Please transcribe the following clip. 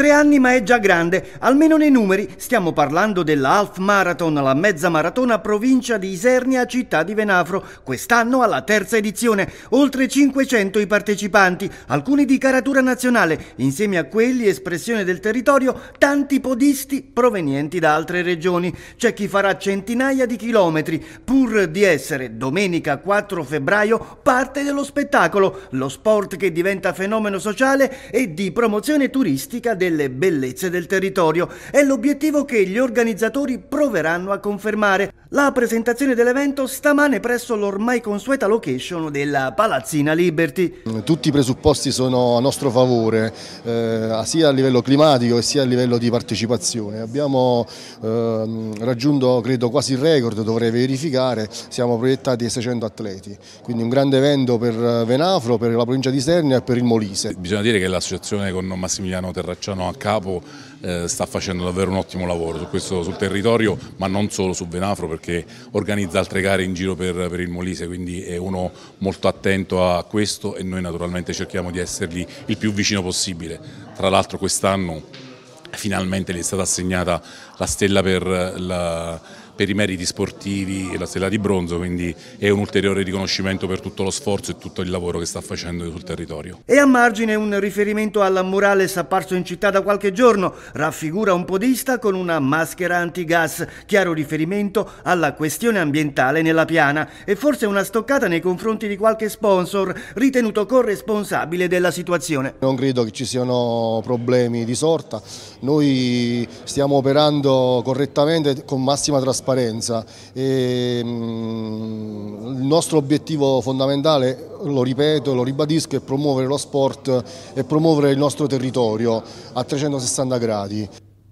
Tre anni ma è già grande, almeno nei numeri. Stiamo parlando della Half Marathon, la mezza maratona provincia di Isernia, città di Venafro, quest'anno alla terza edizione. Oltre 500 i partecipanti, alcuni di caratura nazionale, insieme a quelli espressione del territorio, tanti podisti provenienti da altre regioni. C'è chi farà centinaia di chilometri, pur di essere domenica 4 febbraio parte dello spettacolo, lo sport che diventa fenomeno sociale e di promozione turistica del delle bellezze del territorio. È l'obiettivo che gli organizzatori proveranno a confermare. La presentazione dell'evento stamane presso l'ormai consueta location della Palazzina Liberty. Tutti i presupposti sono a nostro favore, eh, sia a livello climatico che sia a livello di partecipazione. Abbiamo eh, raggiunto credo quasi il record, dovrei verificare, siamo proiettati 600 atleti, quindi un grande evento per Venafro, per la provincia di Sernia e per il Molise. Bisogna dire che l'associazione con Massimiliano Terracciano mano a capo eh, sta facendo davvero un ottimo lavoro su questo, sul territorio, ma non solo su Venafro perché organizza altre gare in giro per, per, il Molise, quindi è uno molto attento a questo e noi naturalmente cerchiamo di essergli il più vicino possibile. Tra l'altro quest'anno finalmente gli è stata assegnata la stella per la per i meriti sportivi e la stella di bronzo, quindi è un ulteriore riconoscimento per tutto lo sforzo e tutto il lavoro che sta facendo sul territorio. E a margine un riferimento alla murales apparso in città da qualche giorno, raffigura un podista con una maschera antigas, chiaro riferimento alla questione ambientale nella piana e forse una stoccata nei confronti di qualche sponsor ritenuto corresponsabile della situazione. Non credo che ci siano problemi di sorta, noi stiamo operando correttamente con massima trasparenza trasparenza. E, mh, mm, il nostro obiettivo fondamentale, lo ripeto e lo ribadisco, è promuovere lo sport e promuovere il nostro territorio a 360 gradi.